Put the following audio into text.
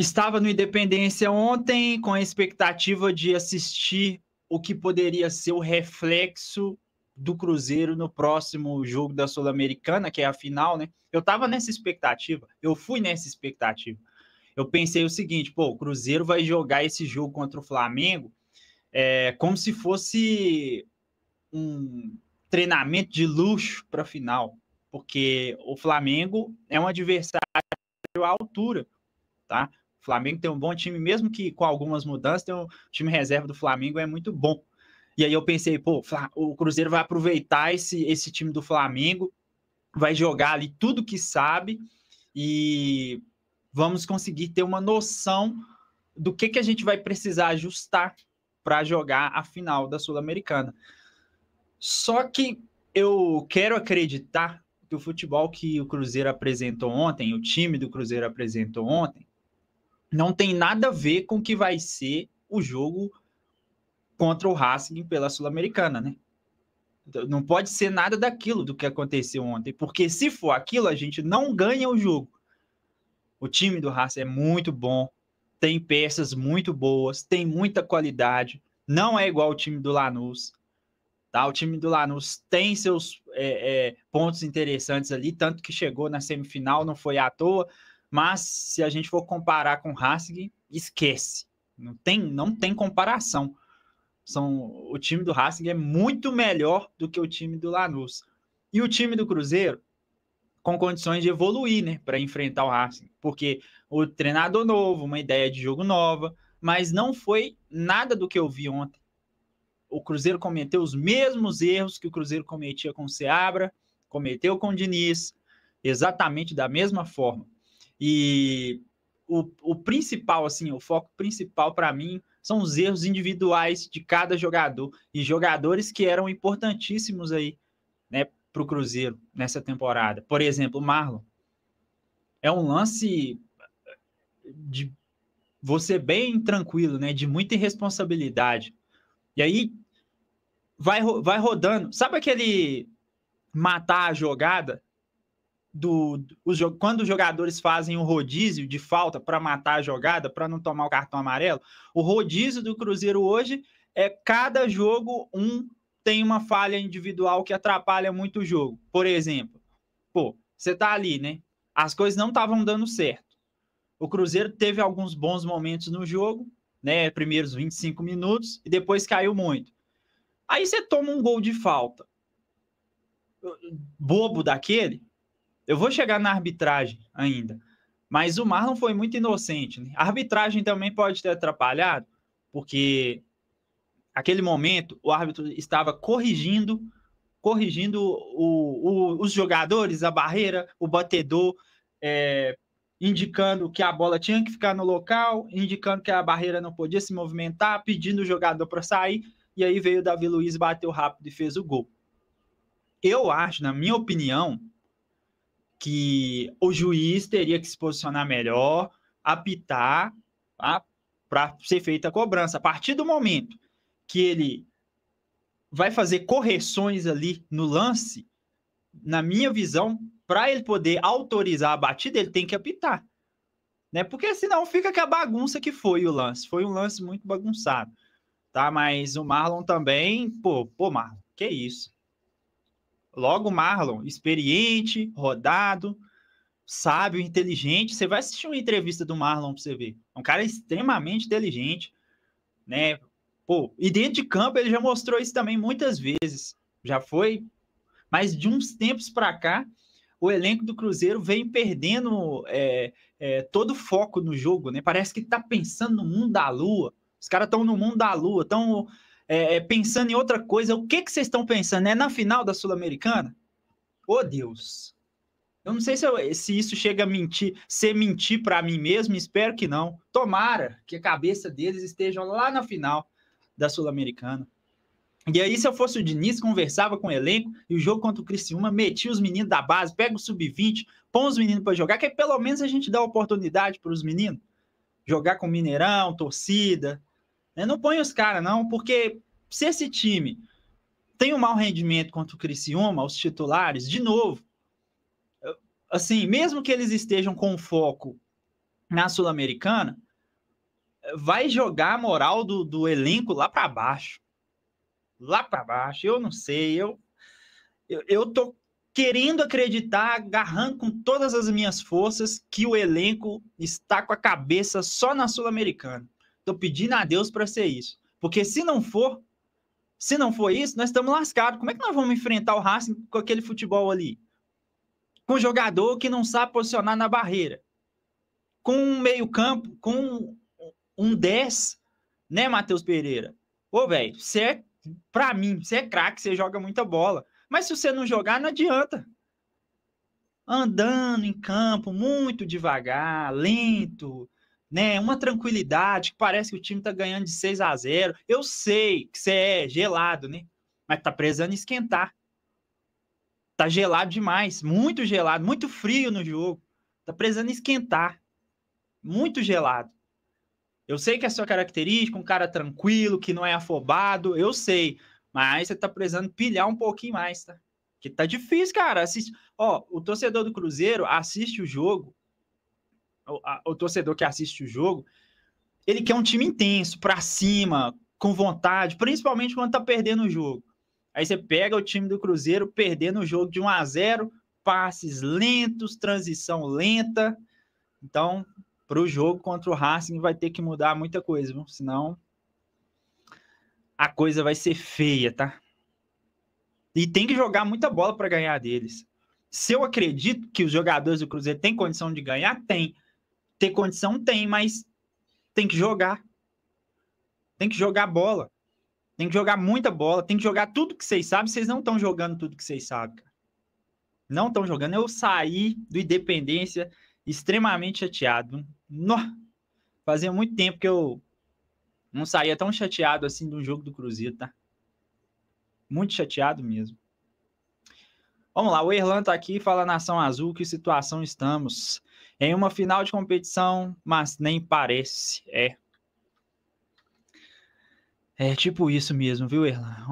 Estava no Independência ontem com a expectativa de assistir o que poderia ser o reflexo do Cruzeiro no próximo jogo da Sul-Americana, que é a final, né? Eu estava nessa expectativa, eu fui nessa expectativa. Eu pensei o seguinte, pô, o Cruzeiro vai jogar esse jogo contra o Flamengo é, como se fosse um treinamento de luxo para a final, porque o Flamengo é um adversário à altura, tá? O Flamengo tem um bom time, mesmo que com algumas mudanças, tem um o time reserva do Flamengo é muito bom. E aí eu pensei, pô, o Cruzeiro vai aproveitar esse, esse time do Flamengo, vai jogar ali tudo que sabe e vamos conseguir ter uma noção do que, que a gente vai precisar ajustar para jogar a final da Sul-Americana. Só que eu quero acreditar que o futebol que o Cruzeiro apresentou ontem, o time do Cruzeiro apresentou ontem, não tem nada a ver com o que vai ser o jogo contra o Racing pela Sul-Americana, né? Então, não pode ser nada daquilo do que aconteceu ontem, porque se for aquilo, a gente não ganha o jogo. O time do Racing é muito bom, tem peças muito boas, tem muita qualidade, não é igual o time do Lanús. Tá? O time do Lanús tem seus é, é, pontos interessantes ali, tanto que chegou na semifinal, não foi à toa. Mas se a gente for comparar com o Hasig, esquece. Não tem, não tem comparação. São, o time do Racing é muito melhor do que o time do Lanús. E o time do Cruzeiro com condições de evoluir, né, para enfrentar o Racing, porque o treinador novo, uma ideia de jogo nova, mas não foi nada do que eu vi ontem. O Cruzeiro cometeu os mesmos erros que o Cruzeiro cometia com o Seabra, cometeu com o Diniz, exatamente da mesma forma. E o, o principal, assim, o foco principal para mim são os erros individuais de cada jogador e jogadores que eram importantíssimos aí, né, para o Cruzeiro nessa temporada. Por exemplo, o Marlon. É um lance de você bem tranquilo, né, de muita irresponsabilidade. E aí vai, vai rodando. Sabe aquele matar a jogada? do, os, quando os jogadores fazem o rodízio de falta para matar a jogada, para não tomar o cartão amarelo, o rodízio do Cruzeiro hoje é cada jogo um tem uma falha individual que atrapalha muito o jogo. Por exemplo, pô, você tá ali, né? As coisas não estavam dando certo. O Cruzeiro teve alguns bons momentos no jogo, né? Primeiros 25 minutos e depois caiu muito. Aí você toma um gol de falta. Bobo daquele, eu vou chegar na arbitragem ainda. Mas o Marlon foi muito inocente. Né? A arbitragem também pode ter atrapalhado, porque aquele momento o árbitro estava corrigindo corrigindo o, o, os jogadores, a barreira, o batedor, é, indicando que a bola tinha que ficar no local, indicando que a barreira não podia se movimentar, pedindo o jogador para sair. E aí veio o Davi Luiz, bateu rápido e fez o gol. Eu acho, na minha opinião, que o juiz teria que se posicionar melhor, apitar tá? para ser feita a cobrança. A partir do momento que ele vai fazer correções ali no lance, na minha visão, para ele poder autorizar a batida, ele tem que apitar. Né? Porque senão fica que a bagunça que foi o lance. Foi um lance muito bagunçado. Tá? Mas o Marlon também, pô, pô Marlon, que isso? Logo, Marlon, experiente, rodado, sábio, inteligente. Você vai assistir uma entrevista do Marlon para você ver. É um cara extremamente inteligente, né? Pô, e dentro de campo ele já mostrou isso também muitas vezes. Já foi, mas de uns tempos para cá, o elenco do Cruzeiro vem perdendo é, é, todo o foco no jogo, né? Parece que tá pensando no mundo da lua. Os caras estão no mundo da lua, estão é, é, pensando em outra coisa. O que, que vocês estão pensando? É na final da Sul-Americana? Oh, Deus! Eu não sei se, eu, se isso chega a mentir, ser mentir para mim mesmo, espero que não. Tomara que a cabeça deles estejam lá na final da Sul-Americana. E aí, se eu fosse o Diniz, conversava com o elenco e o jogo contra o Criciúma, metia os meninos da base, pega o sub-20, põe os meninos para jogar, que aí pelo menos a gente dá oportunidade para os meninos jogar com Mineirão, torcida, não põe os caras, não, porque se esse time tem um mau rendimento contra o Criciúma, os titulares, de novo, assim, mesmo que eles estejam com foco na Sul-Americana, vai jogar a moral do, do elenco lá para baixo. Lá para baixo, eu não sei, eu, eu, eu tô querendo acreditar, agarrando com todas as minhas forças que o elenco está com a cabeça só na Sul-Americana. Tô pedindo a Deus para ser isso. Porque se não for, se não for isso, nós estamos lascados. Como é que nós vamos enfrentar o Racing com aquele futebol ali? Com um jogador que não sabe posicionar na barreira. Com um meio-campo, com um 10, né, Matheus Pereira? Ô, velho, você é, pra mim, você é craque, você joga muita bola. Mas se você não jogar, não adianta. Andando em campo muito devagar, lento, né? Uma tranquilidade que parece que o time tá ganhando de 6 a 0. Eu sei que você é gelado, né? Mas tá precisando esquentar. Tá gelado demais, muito gelado, muito frio no jogo. Tá precisando esquentar. Muito gelado. Eu sei que é a sua característica, um cara tranquilo, que não é afobado, eu sei. Mas você tá precisando pilhar um pouquinho mais, tá? Que tá difícil, cara. Assiste... Ó, o torcedor do Cruzeiro assiste o jogo o, a, o torcedor que assiste o jogo, ele quer um time intenso, para cima, com vontade, principalmente quando tá perdendo o jogo. Aí você pega o time do Cruzeiro perdendo o jogo de 1 a 0, passes lentos, transição lenta. Então, para o jogo contra o Racing vai ter que mudar muita coisa, viu? senão a coisa vai ser feia, tá? E tem que jogar muita bola para ganhar deles. Se eu acredito que os jogadores do Cruzeiro têm condição de ganhar, tem. Ter condição tem, mas tem que jogar. Tem que jogar bola. Tem que jogar muita bola. Tem que jogar tudo que vocês sabem. Vocês não estão jogando tudo que vocês sabem, cara. Não estão jogando. Eu saí do Independência extremamente chateado. No! Fazia muito tempo que eu não saía tão chateado assim de um jogo do Cruzeiro, tá? Muito chateado mesmo. Vamos lá, o Erlan tá aqui fala Nação Azul, que situação estamos. Em uma final de competição, mas nem parece. É. É tipo isso mesmo, viu, Erlan?